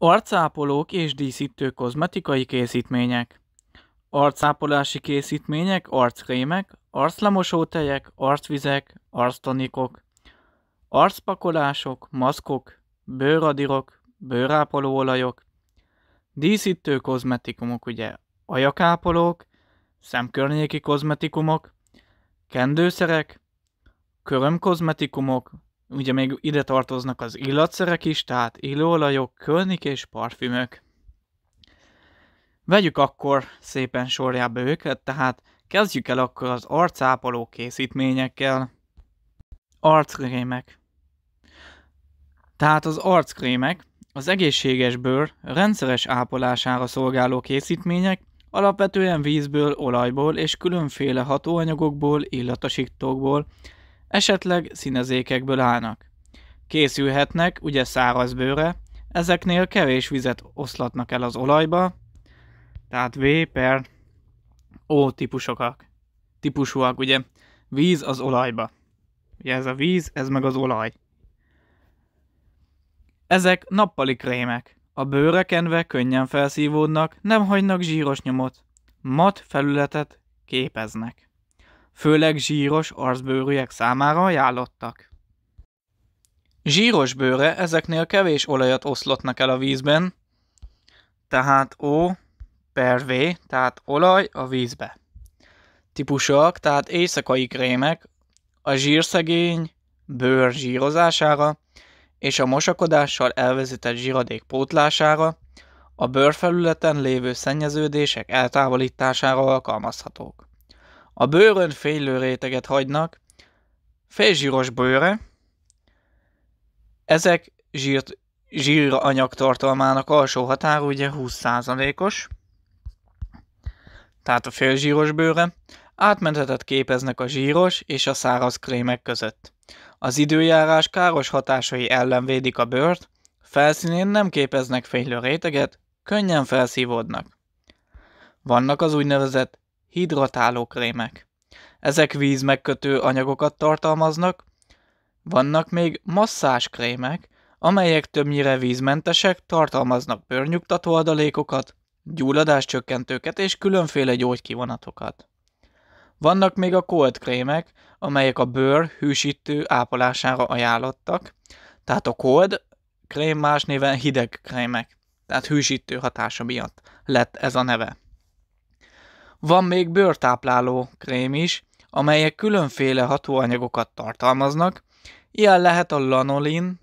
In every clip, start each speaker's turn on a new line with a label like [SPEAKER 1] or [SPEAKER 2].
[SPEAKER 1] Arcápolók és díszítő kozmetikai készítmények Arcápolási készítmények, arckrémek, arclemosótejek, arcvizek, arctonikok, arcpakolások, maszkok, bőradirok, bőrápolóolajok, díszítő kozmetikumok, ugye ajakápolók, szemkörnyéki kozmetikumok, kendőszerek, körömkozmetikumok, Ugye még ide tartoznak az illatszerek is, tehát illóolajok, kölnik és parfümök. Vegyük akkor szépen sorjába őket, tehát kezdjük el akkor az arcápoló készítményekkel. Arckrémek Tehát az arckrémek az egészséges bőr rendszeres ápolására szolgáló készítmények, alapvetően vízből, olajból és különféle hatóanyagokból, illatosítókból, esetleg színezékekből állnak. Készülhetnek, ugye száraz bőre, ezeknél kevés vizet oszlatnak el az olajba, tehát V per O típusokak. Típusúak, ugye? Víz az olajba. Ugye ez a víz, ez meg az olaj. Ezek nappali krémek. A bőre kenve könnyen felszívódnak, nem hagynak zsíros nyomot. Mat felületet képeznek főleg zsíros arcbőrűek számára ajánlottak. Zsíros bőre ezeknél kevés olajat oszlotnak el a vízben, tehát O per V, tehát olaj a vízbe. Típusok, tehát éjszakai krémek, a zsírszegény bőr zsírozására és a mosakodással elvezetett zsíradék pótlására, a bőrfelületen lévő szennyeződések eltávolítására alkalmazhatók. A bőrön fénylő réteget hagynak, félzsíros bőre, ezek zsírt, zsíranyag tartalmának alsó határa ugye 20%-os, tehát a félzsíros bőre, átmenetet képeznek a zsíros és a száraz krémek között. Az időjárás káros hatásai ellen védik a bőrt, felszínén nem képeznek fénylő réteget, könnyen felszívódnak. Vannak az úgynevezett hidratáló krémek. Ezek víz megkötő anyagokat tartalmaznak, vannak még masszás krémek, amelyek többnyire vízmentesek, tartalmaznak bőrnyugtató adalékokat, gyulladáscsökkentőket és különféle gyógykivonatokat. Vannak még a cold krémek, amelyek a bőr hűsítő ápolására ajánlottak, tehát a cold krém más néven hideg krémek, tehát hűsítő hatása miatt lett ez a neve. Van még bőrtápláló krém is, amelyek különféle hatóanyagokat tartalmaznak, ilyen lehet a lanolin,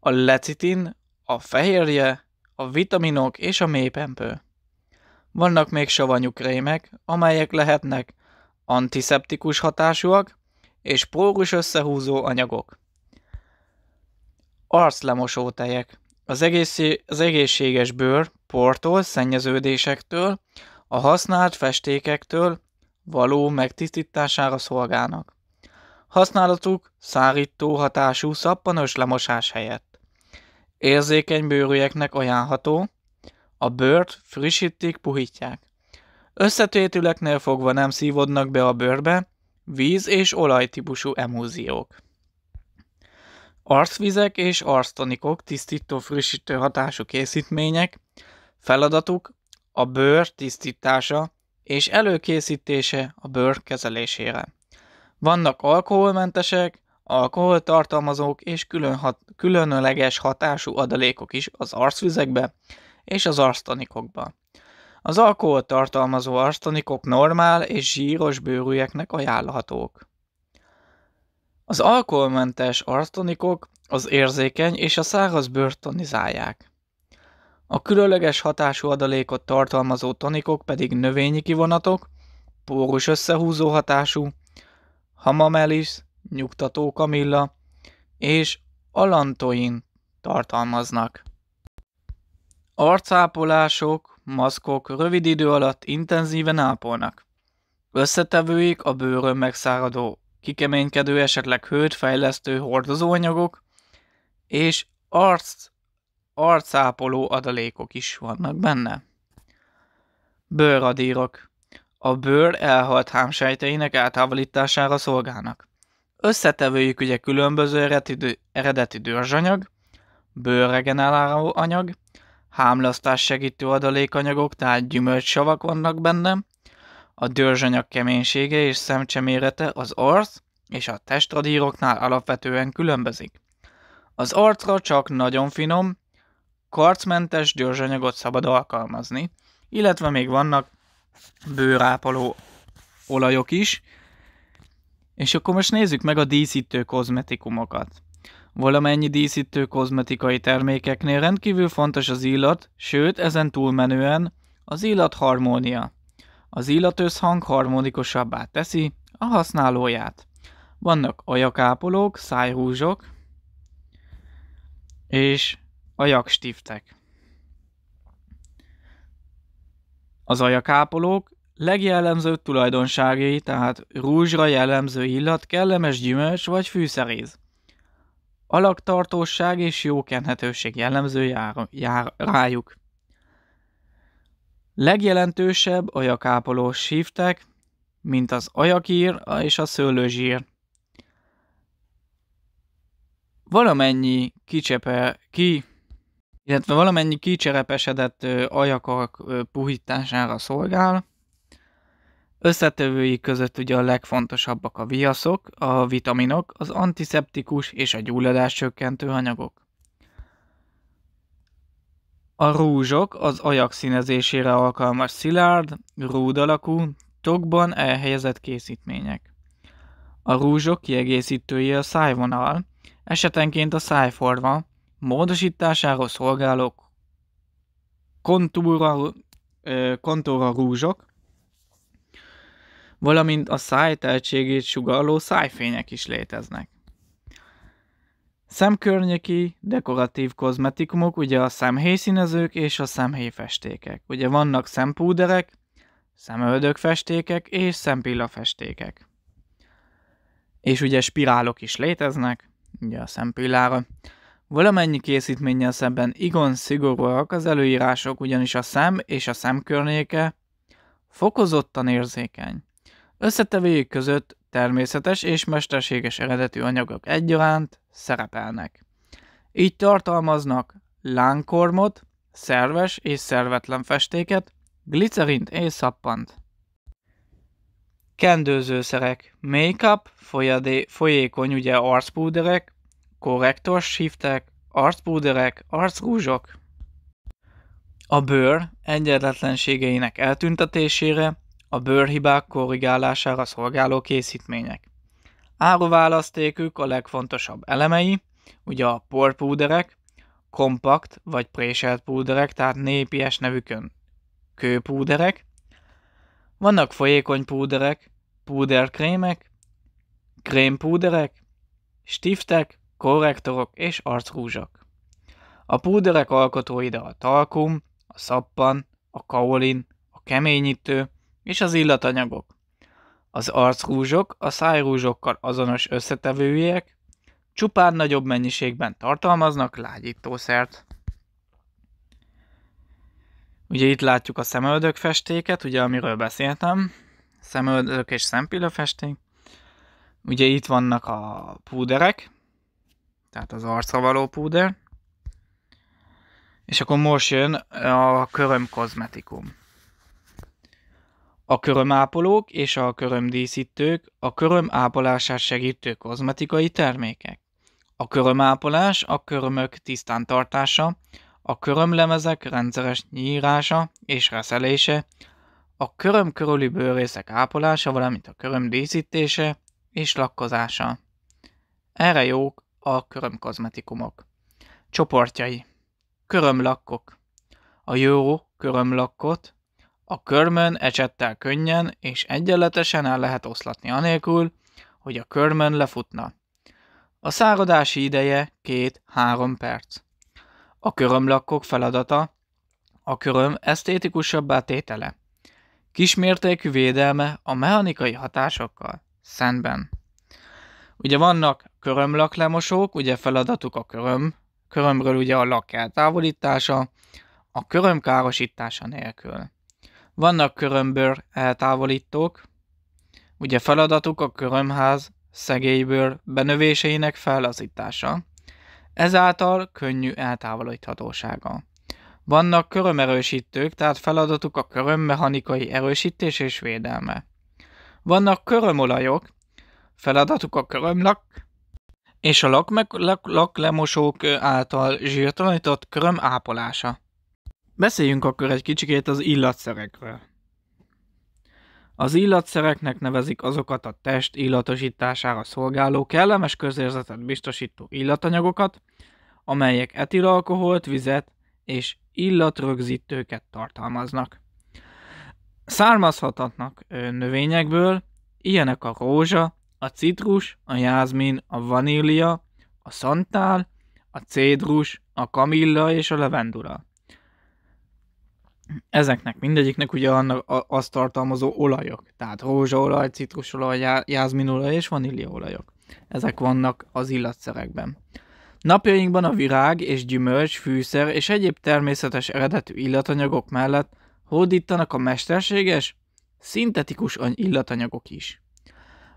[SPEAKER 1] a lecitin, a fehérje, a vitaminok és a mélypempő. Vannak még savanyú krémek, amelyek lehetnek antiszeptikus hatásúak és pórus összehúzó anyagok. Arclemosó tejek. Az, egész, az egészséges bőr portól, szennyeződésektől, a használt festékektől való megtisztítására szolgálnak. Használatuk szárító hatású szappanos lemosás helyett. Érzékeny bőrűeknek ajánlható, a bőrt frissítik, puhítják. Összetétüleknél fogva nem szívodnak be a bőrbe víz- és olajtípusú emúziók. Arcvizek és arctonikok tisztító-frissítő hatású készítmények, feladatuk a bőr tisztítása és előkészítése a bőr kezelésére. Vannak alkoholmentesek, alkoholtartalmazók és külön hat, különleges hatású adalékok is az arcvizekbe és az arztanikokba. Az alkoholtartalmazó arztanikok normál és zsíros bőrűeknek ajánlhatók. Az alkoholmentes arsztanikok az érzékeny és a száraz bőrt tonizálják. A különleges hatású adalékot tartalmazó tonikok pedig növényi kivonatok, pórus összehúzó hatású, hamamelis, nyugtató kamilla és alantoin tartalmaznak. Arcápolások, maszkok rövid idő alatt intenzíven ápolnak. Összetevőik a bőrön megszáradó, kikeménykedő, esetleg hőt fejlesztő hordozóanyagok és arc arcápoló adalékok is vannak benne. Bőradírok. A bőr elhalt hámsejteinek átávolítására szolgálnak. Összetevőjük ugye különböző eredeti, eredeti dörzsanyag, bőrregeneráló anyag, hámlasztás segítő adalékanyagok, tehát gyümölcssavak vannak benne, a dörzsanyag keménysége és szemcsemérete az arc és a testradíroknál alapvetően különbözik. Az arcra csak nagyon finom, karcmentes gyorsanyagot szabad alkalmazni, illetve még vannak bőrápoló olajok is. És akkor most nézzük meg a díszítő kozmetikumokat. Valamennyi díszítő kozmetikai termékeknél rendkívül fontos az illat, sőt, ezen túlmenően az illat harmónia. Az illatőszhang harmonikusabbá teszi a használóját. Vannak ajakápolók, szájhúzsok, és ajakstiftek. Az ajakápolók legjellemzőbb tulajdonságai, tehát rúzsra jellemző illat, kellemes gyümölcs vagy fűszeréz. Alaktartóság és jó kenhetőség jellemző jár, jár rájuk. Legjelentősebb ajakápoló siftek, mint az ajakír és a szőlőzsír. Valamennyi kicsepe, ki illetve valamennyi kicserepesedett ajakak puhítására szolgál. Összetevői között ugye a legfontosabbak a viaszok, a vitaminok, az antiszeptikus és a gyulladás csökkentő anyagok. A rúzsok az ajak színezésére alkalmas szilárd, rúd alakú, tokban elhelyezett készítmények. A rúzsok kiegészítője a szájvonal, esetenként a szájforma, módosítására szolgáló kontúra, kontóra rúzsok, valamint a szájteltségét sugalló szájfények is léteznek. Szemkörnyeki dekoratív kozmetikumok, ugye a szemhéjszínezők és a szemhéjfestékek. Ugye vannak szempúderek, szemöldökfestékek és festékek. És ugye spirálok is léteznek, ugye a szempillára. Valamennyi készítménnyel szemben igon szigorúak az előírások, ugyanis a szem és a környéke fokozottan érzékeny. Összetevőjük között természetes és mesterséges eredetű anyagok egyaránt szerepelnek. Így tartalmaznak lánkormot, szerves és szervetlen festéket, glicerint és szappant. Kendőzőszerek, make-up, folyadé, folyékony ugye arcpúderek, korrektors shiftek, arcbúderek, arcrúzsok. A bőr egyenletlenségeinek eltüntetésére, a bőrhibák korrigálására szolgáló készítmények. Áruválasztékük a legfontosabb elemei, ugye a porpúderek, kompakt vagy préselt púderek, tehát népies nevükön kőpúderek, vannak folyékony púderek, púderkrémek, krémpúderek, stiftek, korrektorok és arcrúzsak. A púderek alkotói a talkum, a szappan, a kaolin, a keményítő és az illatanyagok. Az arcrúzsok a szájrúzsokkal azonos összetevőiek, csupán nagyobb mennyiségben tartalmaznak lágyítószert. Ugye itt látjuk a szemöldök festéket, ugye amiről beszéltem, szemöldök és szempillafesték. festék. Ugye itt vannak a púderek, tehát az arca való púder. És akkor most jön a köröm kozmetikum. A körömápolók és a körömdíszítők a köröm ápolását segítő kozmetikai termékek. A körömápolás a körömök tisztán tartása, a körömlemezek rendszeres nyírása és reszelése, a köröm körüli bőrészek ápolása, valamint a köröm díszítése és lakkozása. Erre jók a körömkozmetikumok. Csoportjai Körömlakkok A jó körömlakkot a körmön ecsettel könnyen és egyenletesen el lehet oszlatni anélkül, hogy a körmön lefutna. A száradási ideje 2-3 perc. A körömlakkok feladata a köröm esztétikusabbá tétele. Kismértékű védelme a mechanikai hatásokkal szemben. Ugye vannak körömlaklemosók, ugye feladatuk a köröm, körömről ugye a lak eltávolítása, a köröm károsítása nélkül. Vannak körömbőr eltávolítók, ugye feladatuk a körömház szegélyből benövéseinek fellazítása, ezáltal könnyű eltávolíthatósága. Vannak körömerősítők, tehát feladatuk a köröm mechanikai erősítés és védelme. Vannak körömolajok, feladatuk a körömlak és a lak, lak, laklemosók által zsírtalanított köröm ápolása. Beszéljünk akkor egy kicsikét az illatszerekről. Az illatszereknek nevezik azokat a test illatosítására szolgáló kellemes közérzetet biztosító illatanyagokat, amelyek etilalkoholt, vizet és illatrögzítőket tartalmaznak. Származhatatnak növényekből, ilyenek a rózsa, a citrus, a jázmin, a vanília, a szantál, a cédrus, a kamilla és a levendula. Ezeknek mindegyiknek ugye annak azt tartalmazó olajok, tehát rózsaolaj, citrusolaj, jázminolaj és vaníliaolajok. Ezek vannak az illatszerekben. Napjainkban a virág és gyümölcs, fűszer és egyéb természetes eredetű illatanyagok mellett hódítanak a mesterséges, szintetikus illatanyagok is.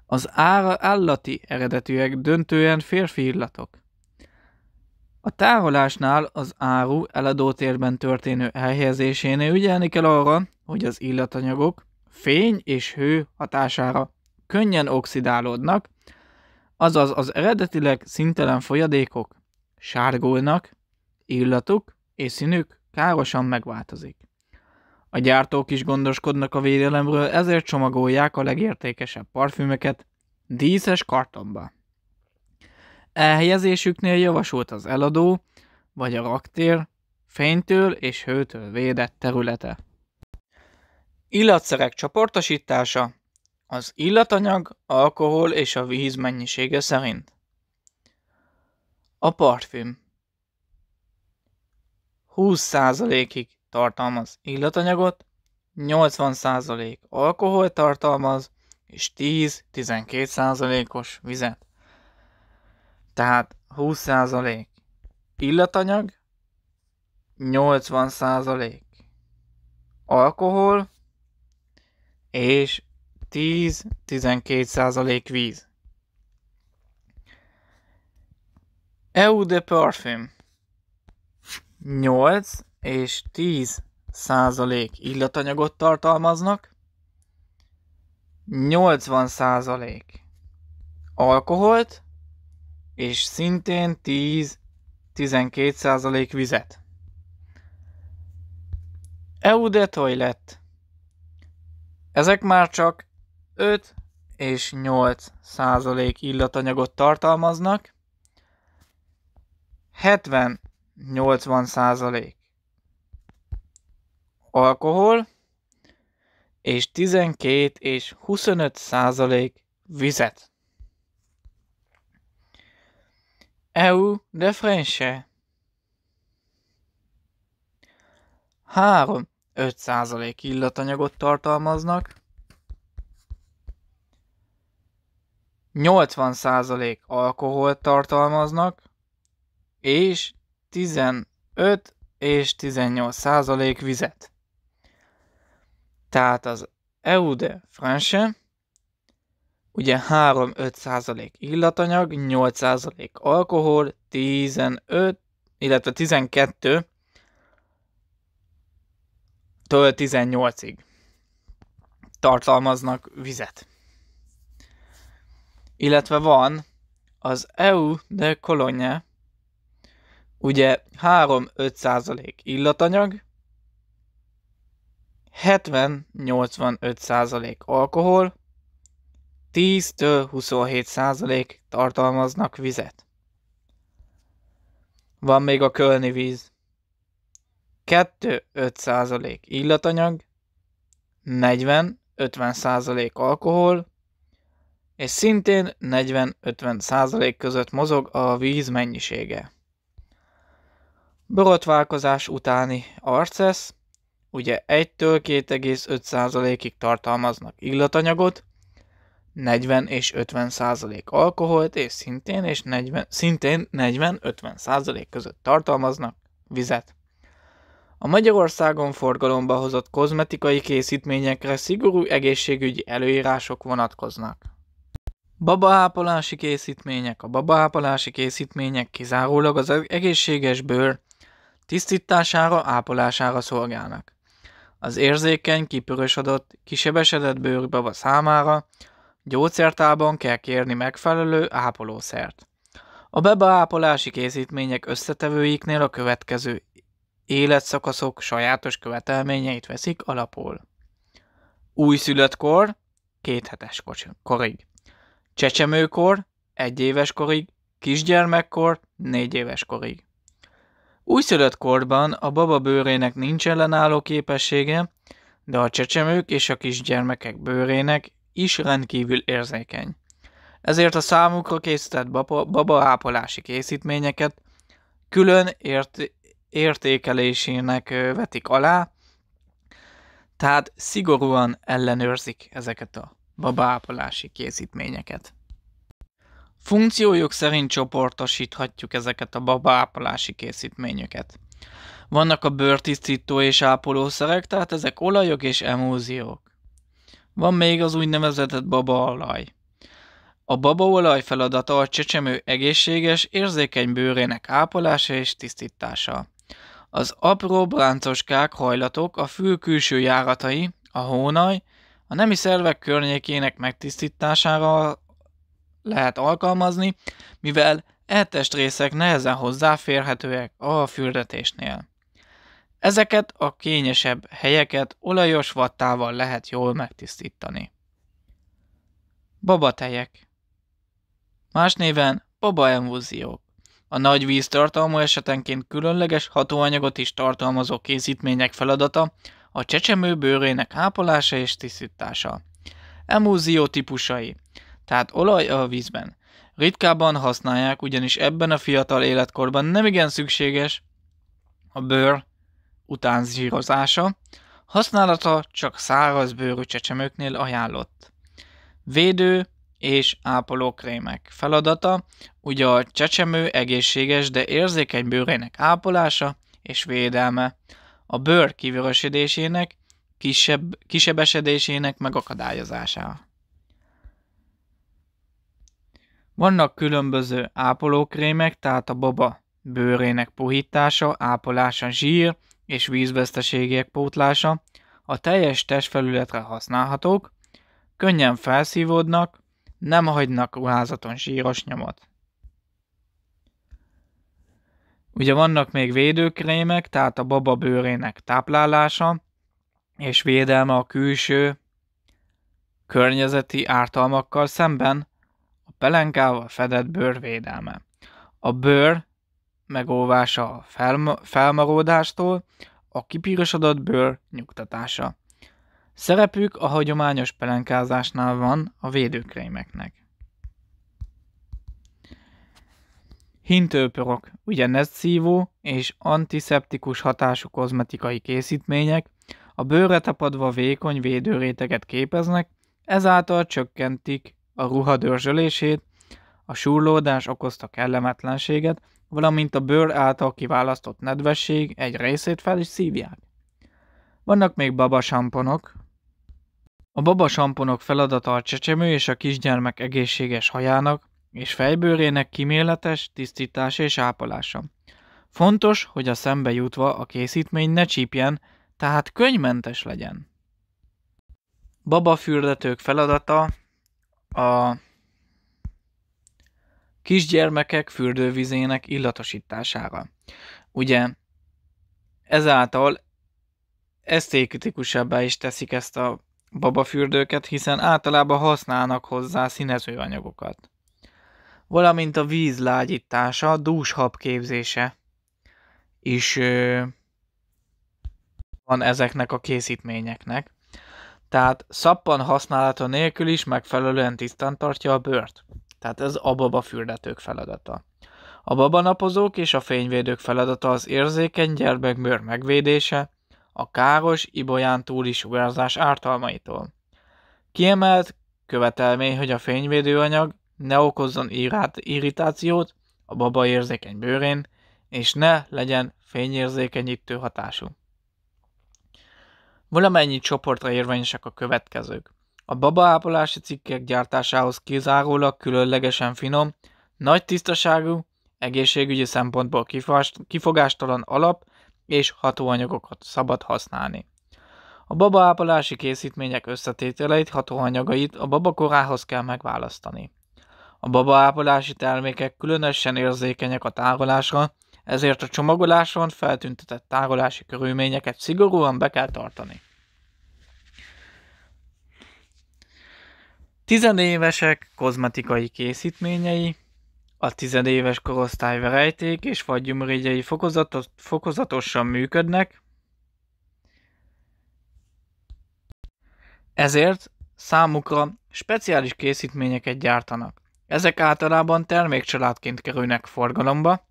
[SPEAKER 1] Az ára állati eredetűek döntően férfi illatok. A tárolásnál az áru eladótérben történő elhelyezésénél ügyelni kell arra, hogy az illatanyagok fény és hő hatására könnyen oxidálódnak, azaz az eredetileg szintelen folyadékok sárgulnak, illatuk és színük károsan megváltozik. A gyártók is gondoskodnak a védelemről, ezért csomagolják a legértékesebb parfümöket díszes kartonba. Elhelyezésüknél javasolt az eladó, vagy a raktér, fénytől és hőtől védett területe. Illatszerek csoportosítása az illatanyag, alkohol és a víz mennyisége szerint. A parfüm 20%-ig tartalmaz illatanyagot, 80% alkohol tartalmaz, és 10-12%-os vizet. Tehát 20% illatanyag, 80% alkohol, és 10-12% víz. EU de Parfüm 8 és 10 százalék illatanyagot tartalmaznak, 80 százalék alkoholt, és szintén 10-12 százalék vizet. EU de toilet. Ezek már csak 5 és 8 százalék illatanyagot tartalmaznak, 70-80 százalék alkohol, és 12 és 25 százalék vizet. EU de France 3 5 százalék illatanyagot tartalmaznak, 80 százalék alkoholt tartalmaznak, és 15 és 18 százalék vizet. Tehát az EU de France, ugye 3-5 illatanyag, 8 alkohol, 15, illetve 12 től 18-ig tartalmaznak vizet. Illetve van az EU de Cologne, ugye 3-5 illatanyag, 70-85% alkohol, 10-27% tartalmaznak vizet. Van még a kölni víz. 2-5% illatanyag, 40-50% alkohol, és szintén 40-50% között mozog a víz mennyisége. Borotválkozás utáni arcesz ugye 1-től 2,5%-ig tartalmaznak illatanyagot, 40 és 50 százalék alkoholt, és szintén, és 40, szintén 40-50 százalék között tartalmaznak vizet. A Magyarországon forgalomba hozott kozmetikai készítményekre szigorú egészségügyi előírások vonatkoznak. Babaápolási készítmények A babaápolási készítmények kizárólag az egészséges bőr tisztítására, ápolására szolgálnak. Az érzékeny, kipörösödött, kisebesedett bőrbaba számára gyógyszertában kell kérni megfelelő ápolószert. A beba ápolási készítmények összetevőiknél a következő életszakaszok sajátos követelményeit veszik alapul. kor, két hetes korig. Csecsemőkor, egy éves korig, kisgyermekkor, négy éves korig. Újszülött korban a baba bőrének nincs ellenálló képessége, de a csecsemők és a kisgyermekek bőrének is rendkívül érzékeny. Ezért a számukra készített baba, baba ápolási készítményeket külön ért, értékelésének vetik alá, tehát szigorúan ellenőrzik ezeket a ápolási készítményeket. Funkciójuk szerint csoportosíthatjuk ezeket a ápolási készítményeket. Vannak a bőrtisztító és ápolószerek, tehát ezek olajok és emulziók. Van még az úgynevezett olaj. A olaj feladata a csecsemő egészséges, érzékeny bőrének ápolása és tisztítása. Az apró bráncoskák hajlatok a fül külső járatai, a hónaj, a nemi szervek környékének megtisztítására lehet alkalmazni, mivel e részek nehezen hozzáférhetőek a fürdetésnél. Ezeket a kényesebb helyeket olajos vattával lehet jól megtisztítani. Babatejek Más néven babaemulziók. A nagy víztartalmú esetenként különleges hatóanyagot is tartalmazó készítmények feladata a csecsemő bőrének ápolása és tisztítása. Emúzió típusai – tehát olaj a vízben. Ritkában használják, ugyanis ebben a fiatal életkorban nem igen szükséges a bőr utánzsírozása, használata csak száraz bőrű csecsemőknél ajánlott. Védő és ápoló krémek feladata, ugye a csecsemő egészséges, de érzékeny bőrének ápolása és védelme, a bőr kivörösödésének, kisebb, esedésének megakadályozása. Vannak különböző ápolókrémek, tehát a baba bőrének puhítása, ápolása, zsír és vízveszteségek pótlása, a teljes testfelületre használhatók, könnyen felszívódnak, nem hagynak ruházaton zsíros nyomot. Ugye vannak még védőkrémek, tehát a baba bőrének táplálása és védelme a külső környezeti ártalmakkal szemben, pelenkával fedett bőr védelme. A bőr megóvása a felma- a kipírosodott bőr nyugtatása. Szerepük a hagyományos pelenkázásnál van a védőkrémeknek. Hintőpörök, ugye nezszívó és antiszeptikus hatású kozmetikai készítmények, a bőrre tapadva vékony védőréteget képeznek, ezáltal csökkentik a ruha dörzsölését, a súrlódás okozta kellemetlenséget, valamint a bőr által kiválasztott nedvesség egy részét fel is szívják. Vannak még baba samponok. A baba samponok feladata a csecsemő és a kisgyermek egészséges hajának és fejbőrének kiméletes tisztítása és ápolása. Fontos, hogy a szembe jutva a készítmény ne csípjen, tehát könyvmentes legyen. Baba fürdetők feladata a kisgyermekek fürdővizének illatosítására. Ugye ezáltal esztétikusabbá is teszik ezt a babafürdőket, hiszen általában használnak hozzá színező anyagokat. Valamint a víz lágyítása, dúshab képzése is ö, van ezeknek a készítményeknek tehát szappan használata nélkül is megfelelően tisztán tartja a bőrt. Tehát ez a baba fürdetők feladata. A babanapozók és a fényvédők feladata az érzékeny gyermekbőr megvédése, a káros, ibolyán túli sugárzás ártalmaitól. Kiemelt követelmény, hogy a fényvédőanyag ne okozzon irát, irritációt a baba érzékeny bőrén, és ne legyen fényérzékenyítő hatású. Valamennyi csoportra érvényesek a következők. A babaápolási cikkek gyártásához kizárólag különlegesen finom, nagy tisztaságú, egészségügyi szempontból kifogástalan alap és hatóanyagokat szabad használni. A babaápolási készítmények összetételeit, hatóanyagait a babakorához kell megválasztani. A babaápolási termékek különösen érzékenyek a tárolásra, ezért a csomagoláson feltüntetett tárolási körülményeket szigorúan be kell tartani. Tizenévesek kozmetikai készítményei, a tizenéves korosztály verejték és fagygyümölcsei fokozatos, fokozatosan működnek, ezért számukra speciális készítményeket gyártanak. Ezek általában termékcsaládként kerülnek forgalomba,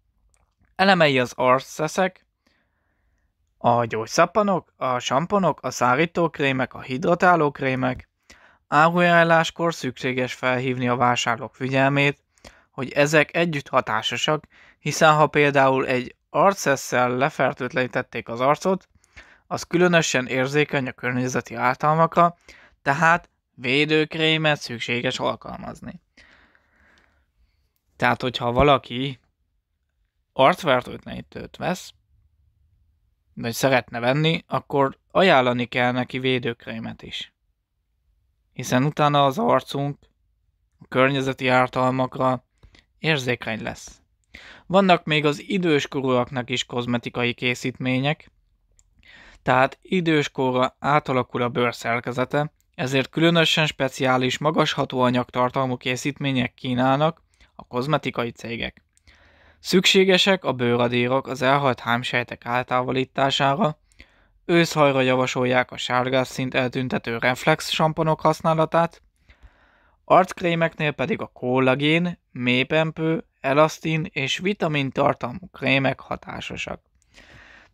[SPEAKER 1] elemei az arszeszek, a gyógyszappanok, a samponok, a szárítókrémek, a hidratálókrémek, Árujánláskor szükséges felhívni a vásárlók figyelmét, hogy ezek együtt hatásosak, hiszen ha például egy arcesszel lefertőtlenítették az arcot, az különösen érzékeny a környezeti ártalmakra, tehát védőkrémet szükséges alkalmazni. Tehát, hogyha valaki arcfertőtlenítőt vesz, vagy szeretne venni, akkor ajánlani kell neki védőkrémet is hiszen utána az arcunk a környezeti ártalmakra érzékeny lesz. Vannak még az időskorúaknak is kozmetikai készítmények, tehát időskorra átalakul a bőr szerkezete, ezért különösen speciális, magas hatóanyag tartalmú készítmények kínálnak a kozmetikai cégek. Szükségesek a bőradírok az elhalt hámsejtek eltávolítására. Őszhajra javasolják a sárgás szint eltüntető reflex samponok használatát, arckrémeknél pedig a kollagén, mépempő, elasztin és vitamin tartalmú krémek hatásosak.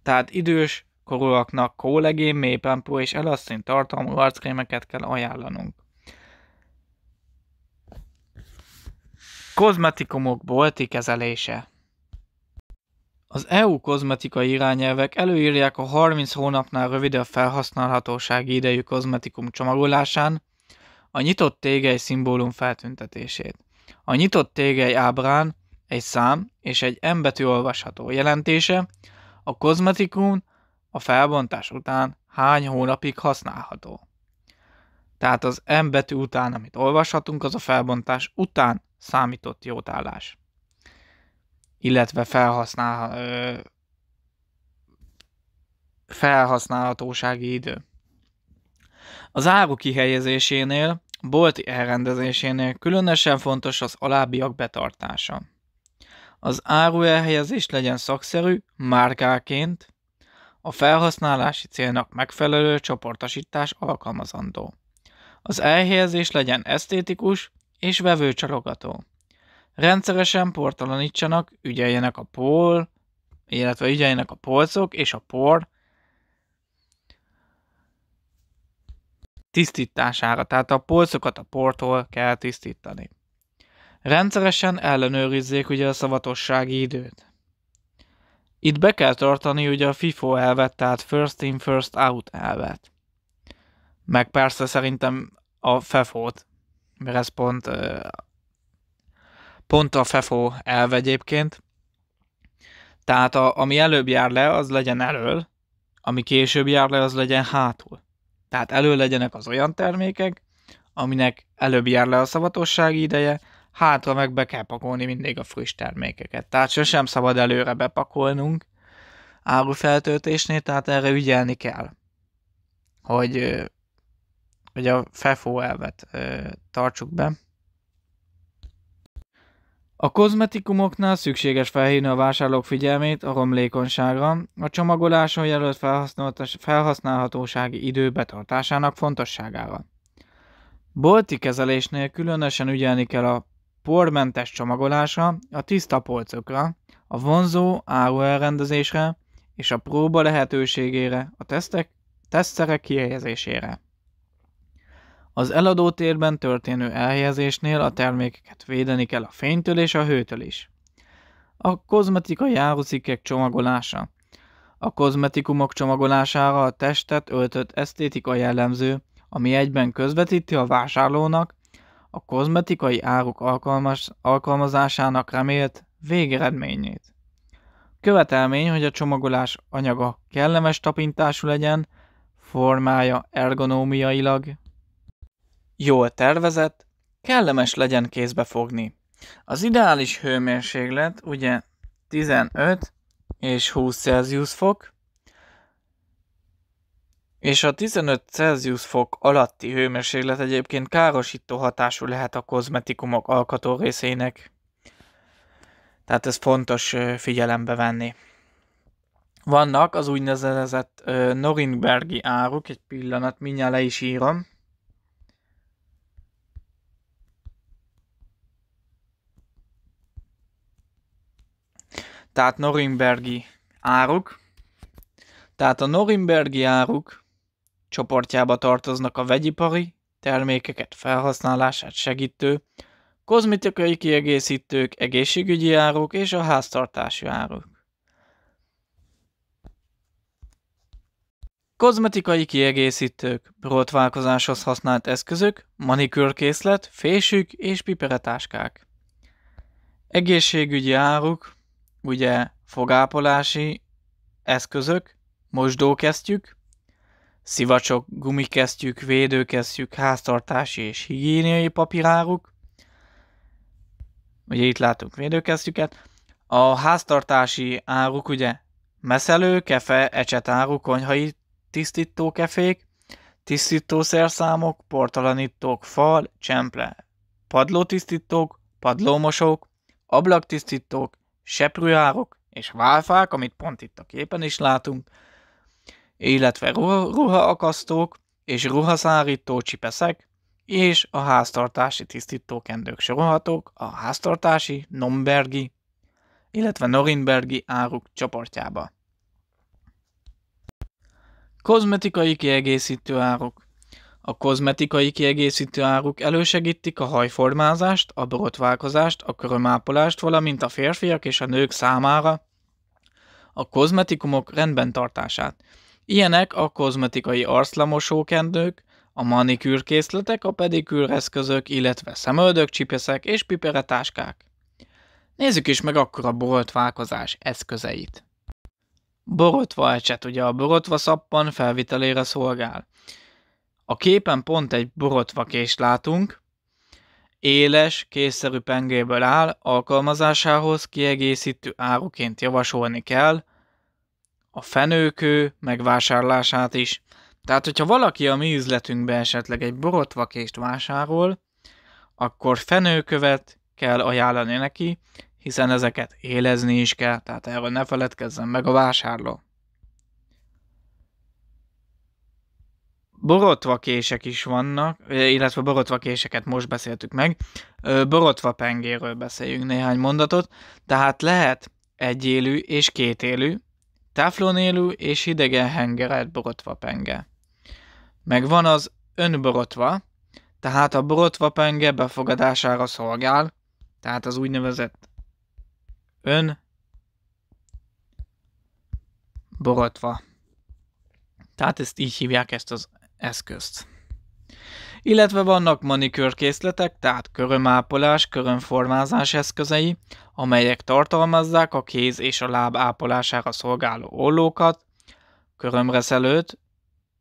[SPEAKER 1] Tehát idős korúaknak kollagén, mépempő és elasztin tartalmú arckrémeket kell ajánlanunk. Kozmetikumok bolti kezelése az EU kozmetikai irányelvek előírják a 30 hónapnál rövidebb felhasználhatósági idejű kozmetikum csomagolásán a nyitott tégely szimbólum feltüntetését. A nyitott tégely ábrán egy szám és egy M betű olvasható jelentése, a kozmetikum a felbontás után hány hónapig használható. Tehát az M betű után, amit olvashatunk, az a felbontás után számított jótállás illetve felhasznál, ö, felhasználhatósági idő. Az áru kihelyezésénél, bolti elrendezésénél különösen fontos az alábbiak betartása. Az áru elhelyezés legyen szakszerű, márkáként, a felhasználási célnak megfelelő csoportosítás alkalmazandó. Az elhelyezés legyen esztétikus és vevőcsalogató. Rendszeresen portalanítsanak, ügyeljenek a pol, illetve ügyeljenek a polcok és a por tisztítására, tehát a polcokat a portól kell tisztítani. Rendszeresen ellenőrizzék ugye a szavatossági időt. Itt be kell tartani ugye a FIFO elvet, tehát first in first out elvet. Meg persze szerintem a FEFO-t, mert ez pont Pont a FEFO elve egyébként. Tehát a, ami előbb jár le, az legyen elől, ami később jár le, az legyen hátul. Tehát elő legyenek az olyan termékek, aminek előbb jár le a szavatossági ideje, hátra meg be kell pakolni mindig a friss termékeket. Tehát sosem szabad előre bepakolnunk árufeltöltésnél, tehát erre ügyelni kell, hogy, hogy a FEFO elvet tartsuk be. A kozmetikumoknál szükséges felhívni a vásárlók figyelmét a romlékonyságra, a csomagoláson jelölt felhasználhatósági idő betartásának fontosságára. Bolti kezelésnél különösen ügyelni kell a pormentes csomagolásra, a tiszta polcokra, a vonzó áruelrendezésre és a próba lehetőségére, a tesztek, teszterek kihelyezésére. Az eladó térben történő elhelyezésnél a termékeket védeni kell a fénytől és a hőtől is. A kozmetikai áruszikek csomagolása A kozmetikumok csomagolására a testet öltött esztétika jellemző, ami egyben közvetíti a vásárlónak a kozmetikai áruk alkalmas, alkalmazásának remélt végeredményét. Követelmény, hogy a csomagolás anyaga kellemes tapintású legyen, formája ergonómiailag jól tervezett, kellemes legyen kézbe fogni. Az ideális hőmérséklet ugye 15 és 20 Celsius fok, és a 15 Celsius fok alatti hőmérséklet egyébként károsító hatású lehet a kozmetikumok alkató részének. Tehát ez fontos figyelembe venni. Vannak az úgynevezett Norinbergi áruk, egy pillanat, mindjárt le is írom. tehát Norimbergi áruk. Tehát a Norimbergi áruk csoportjába tartoznak a vegyipari termékeket felhasználását segítő, kozmetikai kiegészítők, egészségügyi áruk és a háztartási áruk. Kozmetikai kiegészítők, borotválkozáshoz használt eszközök, manikűrkészlet, fésük és piperetáskák. Egészségügyi áruk, ugye fogápolási eszközök, mosdókesztyük, szivacsok, gumikesztyűk, védőkesztyűk, háztartási és higiéniai papíráruk. Ugye itt látunk védőkesztyüket. A háztartási áruk ugye meszelő, kefe, ecsetáru, konyhai tisztító kefék, tisztítószerszámok, portalanítók, fal, csemple, padlótisztítók, padlómosók, ablaktisztítók, seprőárok és válfák, amit pont itt a képen is látunk, illetve ruhaakasztók és ruhaszárító csipeszek, és a háztartási tisztítókendők sorolhatók a háztartási, Nombergi, illetve Norinbergi áruk csoportjába. Kozmetikai kiegészítő áruk a kozmetikai kiegészítő áruk elősegítik a hajformázást, a borotválkozást, a körömápolást, valamint a férfiak és a nők számára a kozmetikumok rendben tartását. Ilyenek a kozmetikai arclamosókendők, a manikűrkészletek, a pedikűreszközök, illetve szemöldök, csipeszek és piperetáskák. Nézzük is meg akkor a borotválkozás eszközeit. Borotva ecset ugye a borotva szappan felvitelére szolgál. A képen pont egy borotva kést látunk, éles, készszerű pengéből áll, alkalmazásához kiegészítő áruként javasolni kell a fenőkő megvásárlását is. Tehát, hogyha valaki a mi üzletünkbe esetleg egy borotvakést vásárol, akkor fenőkövet kell ajánlani neki, hiszen ezeket élezni is kell, tehát erről ne feledkezzen meg a vásárló. borotva kések is vannak, eh, illetve borotva késeket most beszéltük meg, borotva pengéről beszéljünk néhány mondatot, tehát lehet egyélű és kétélű, élő és hidegen hengerelt borotva penge. Meg van az önborotva, tehát a borotva penge befogadására szolgál, tehát az úgynevezett ön borotva. Tehát ezt így hívják ezt az eszközt. Illetve vannak manikőrkészletek, tehát körömápolás, körömformázás eszközei, amelyek tartalmazzák a kéz és a láb ápolására szolgáló ollókat, körömreszelőt,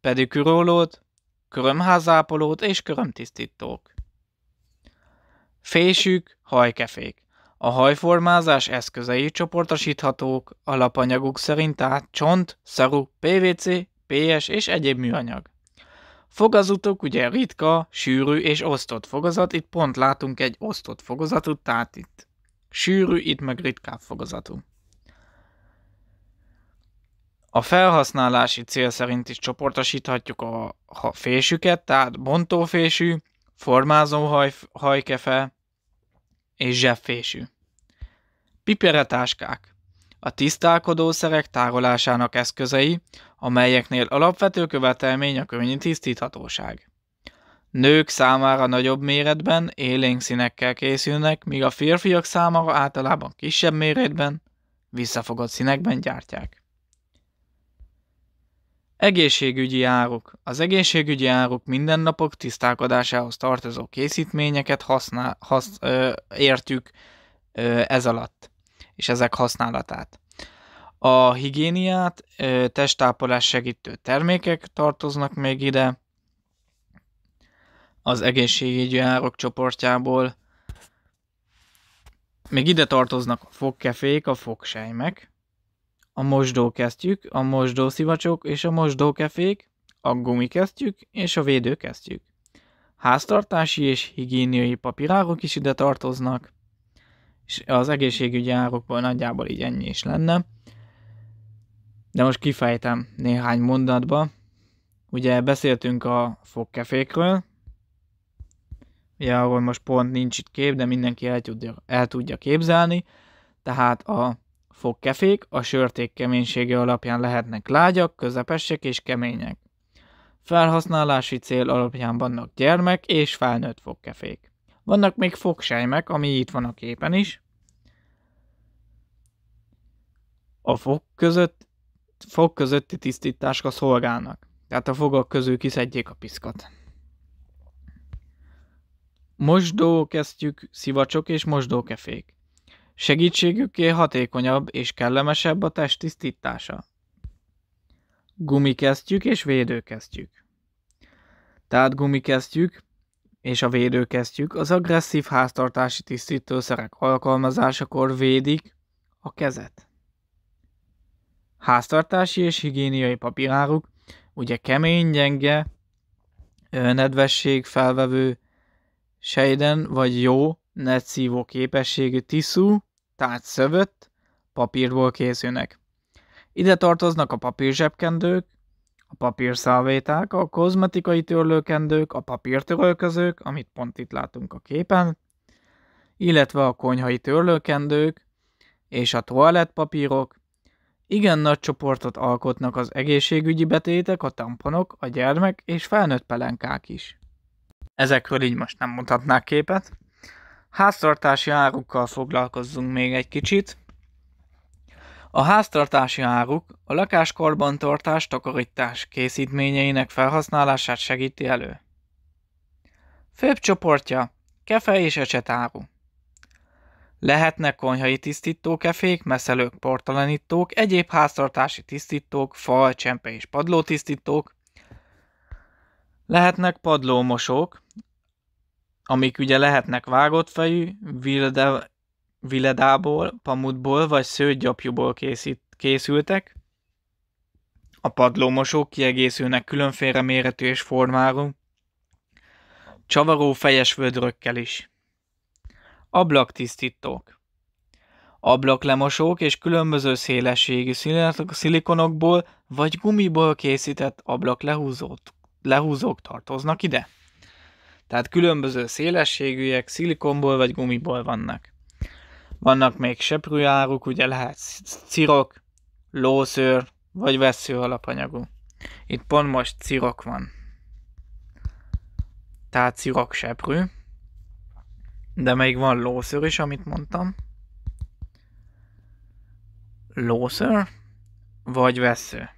[SPEAKER 1] pedikürólót, körömházápolót és körömtisztítók. Fésük, hajkefék. A hajformázás eszközei csoportosíthatók alapanyaguk szerint át csont, szaru, PVC, PS és egyéb műanyag. Fogazatok ugye ritka, sűrű és osztott fogazat, itt pont látunk egy osztott fogazatot, tehát itt sűrű, itt meg ritkább fogazatú. A felhasználási cél szerint is csoportosíthatjuk a fésüket, tehát bontófésű, formázó haj, hajkefe és zsebfésű. Piperetáskák. A tisztálkodószerek tárolásának eszközei, amelyeknél alapvető követelmény a könnyű tisztíthatóság. Nők számára nagyobb méretben, élénk színekkel készülnek, míg a férfiak számára általában kisebb méretben, visszafogott színekben gyártják. Egészségügyi áruk. Az egészségügyi áruk mindennapok tisztálkodásához tartozó készítményeket használ, hasz, ö, értjük ö, ez alatt, és ezek használatát. A higiéniát, testápolás segítő termékek tartoznak még ide, az egészségügyi árok csoportjából. Még ide tartoznak a fogkefék, a fogsejmek, a mosdókesztyük, a mosdószivacsok és a mosdókefék, a gumikesztyük és a védőkesztyük. Háztartási és higiéniai papírárok is ide tartoznak, és az egészségügyi árokból nagyjából így ennyi is lenne de most kifejtem néhány mondatba. Ugye beszéltünk a fogkefékről, ugye arról most pont nincs itt kép, de mindenki el tudja, el tudja képzelni, tehát a fogkefék a sörték keménysége alapján lehetnek lágyak, közepesek és kemények. Felhasználási cél alapján vannak gyermek és felnőtt fogkefék. Vannak még fogsejmek, ami itt van a képen is. A fog között fog közötti tisztításra szolgálnak, tehát a fogak közül kiszedjék a piszkat. Mosdókesztyük, szivacsok és mosdókefék. Segítségükké hatékonyabb és kellemesebb a test tisztítása. Gumikesztjük és védőkesztjük. Tehát gumikesztjük és a védőkesztjük az agresszív háztartási tisztítószerek alkalmazásakor védik a kezet háztartási és higiéniai papíráruk, ugye kemény, gyenge, nedvesség felvevő sejden vagy jó netszívó képességű tiszú, szövött papírból készülnek. Ide tartoznak a papírzsebkendők, a papírszalvéták, a kozmetikai törlőkendők, a papírtörölközők, amit pont itt látunk a képen, illetve a konyhai törlőkendők és a toalettpapírok, igen nagy csoportot alkotnak az egészségügyi betétek, a tamponok, a gyermek és felnőtt pelenkák is. Ezekről így most nem mutatnák képet. Háztartási árukkal foglalkozzunk még egy kicsit. A háztartási áruk a lakás karbantartás takarítás készítményeinek felhasználását segíti elő. Főbb csoportja kefe és ecsetáru. Lehetnek konyhai tisztítókefék, meszelők, portalanítók, egyéb háztartási tisztítók, fal, csempe és padlótisztítók. Lehetnek padlómosók, amik ugye lehetnek vágott fejű, vilde, viledából, pamutból vagy szőgyapjúból készít, készültek. A padlómosók kiegészülnek különféle méretű és formájú csavaró fejes vödrökkel is ablaktisztítók. Ablaklemosók és különböző szélességű szilikonokból vagy gumiból készített ablaklehúzót, lehúzók tartoznak ide. Tehát különböző szélességűek szilikonból vagy gumiból vannak. Vannak még seprűjáruk, ugye lehet cirok, lószőr vagy vesző alapanyagú. Itt pont most cirok van. Tehát cirok seprű. De még van lószőr is, amit mondtam. Lószőr? vagy vesző.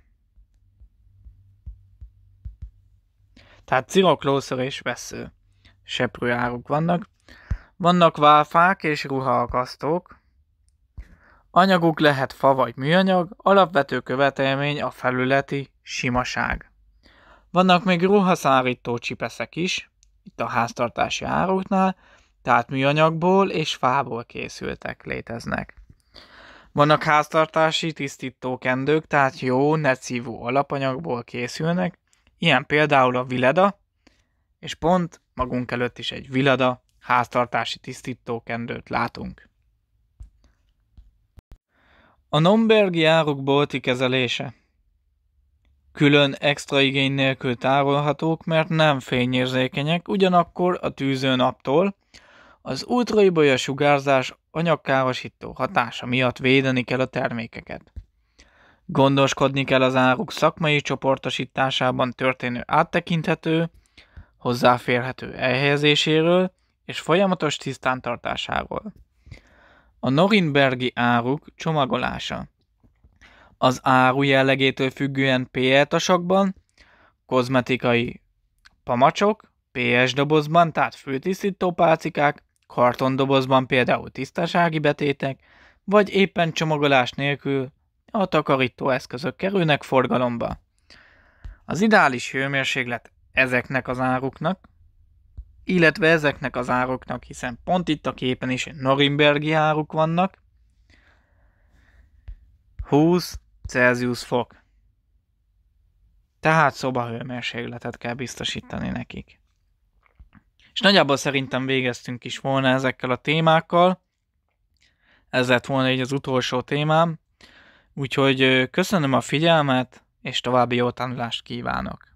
[SPEAKER 1] Tehát lószőr és vesző seprőáruk vannak. Vannak válfák és ruhaakasztók. Anyaguk lehet fa vagy műanyag, alapvető követelmény a felületi simaság. Vannak még ruhaszárító csipeszek is, itt a háztartási áruknál, tehát műanyagból és fából készültek léteznek. Vannak háztartási tisztító kendők, tehát jó, szívó alapanyagból készülnek, ilyen például a vileda, és pont magunk előtt is egy vileda háztartási tisztító kendőt látunk. A nombergi áruk bolti kezelése Külön extra igény nélkül tárolhatók, mert nem fényérzékenyek, ugyanakkor a tűző naptól, az ultraibolya sugárzás anyagkárosító hatása miatt védeni kell a termékeket. Gondoskodni kell az áruk szakmai csoportosításában történő áttekinthető, hozzáférhető elhelyezéséről és folyamatos tisztántartásáról. A Norinbergi áruk csomagolása. Az áru jellegétől függően PE tasakban, kozmetikai pamacsok, PS dobozban, tehát főtisztító pálcikák, kartondobozban például tisztasági betétek, vagy éppen csomagolás nélkül a takarító eszközök kerülnek forgalomba. Az ideális hőmérséklet ezeknek az áruknak, illetve ezeknek az áruknak, hiszen pont itt a képen is norimbergi áruk vannak, 20 Celsius fok. Tehát szobahőmérsékletet kell biztosítani nekik. És nagyjából szerintem végeztünk is volna ezekkel a témákkal. Ez lett volna így az utolsó témám. Úgyhogy köszönöm a figyelmet, és további jó tanulást kívánok!